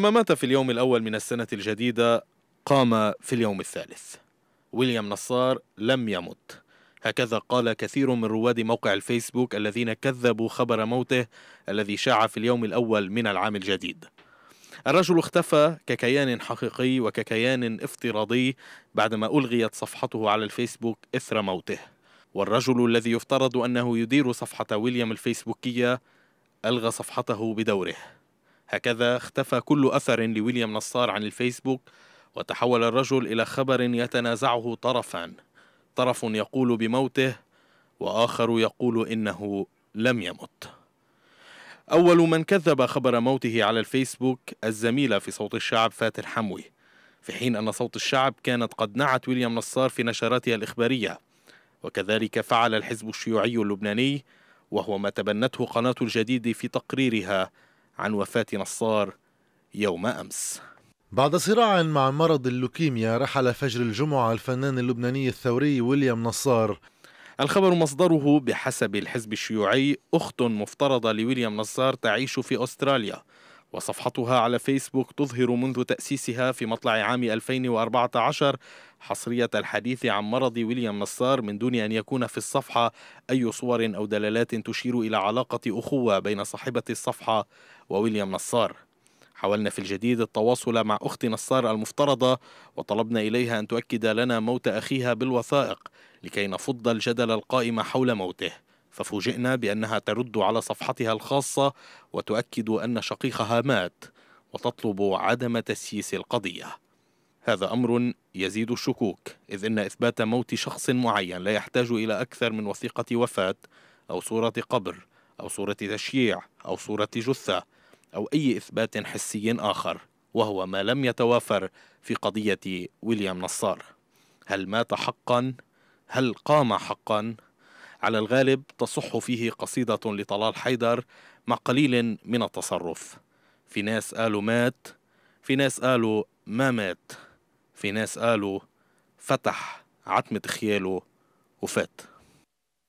كما مات في اليوم الأول من السنة الجديدة قام في اليوم الثالث ويليام نصار لم يمت هكذا قال كثير من رواد موقع الفيسبوك الذين كذبوا خبر موته الذي شاع في اليوم الأول من العام الجديد الرجل اختفى ككيان حقيقي وككيان افتراضي بعدما ألغيت صفحته على الفيسبوك إثر موته والرجل الذي يفترض أنه يدير صفحة ويليام الفيسبوكية ألغى صفحته بدوره هكذا اختفى كل أثر لويليام نصار عن الفيسبوك وتحول الرجل إلى خبر يتنازعه طرفان طرف يقول بموته وآخر يقول إنه لم يمت أول من كذب خبر موته على الفيسبوك الزميلة في صوت الشعب فاتر حموي في حين أن صوت الشعب كانت قد نعت ويليام نصار في نشراتها الإخبارية وكذلك فعل الحزب الشيوعي اللبناني وهو ما تبنته قناة الجديد في تقريرها عن وفاة نصار يوم أمس بعد صراع مع مرض اللوكيميا رحل فجر الجمعة الفنان اللبناني الثوري ويليام نصار الخبر مصدره بحسب الحزب الشيوعي أخت مفترضة لويليام نصار تعيش في أستراليا وصفحتها على فيسبوك تظهر منذ تأسيسها في مطلع عام 2014 حصرية الحديث عن مرض ويليام نصار من دون أن يكون في الصفحة أي صور أو دلالات تشير إلى علاقة أخوة بين صاحبة الصفحة وويليام نصار حاولنا في الجديد التواصل مع أخت نصار المفترضة وطلبنا إليها أن تؤكد لنا موت أخيها بالوثائق لكي نفض الجدل القائم حول موته ففوجئنا بأنها ترد على صفحتها الخاصة وتؤكد أن شقيقها مات وتطلب عدم تسييس القضية هذا أمر يزيد الشكوك إذ إن إثبات موت شخص معين لا يحتاج إلى أكثر من وثيقة وفاة أو صورة قبر أو صورة تشييع أو صورة جثة أو أي إثبات حسي آخر وهو ما لم يتوافر في قضية ويليام نصار هل مات حقا؟ هل قام حقا؟ على الغالب تصح فيه قصيدة لطلال حيدر مع قليل من التصرف في ناس قالوا مات في ناس قالوا ما مات في ناس قالوا فتح عتمة خياله وفات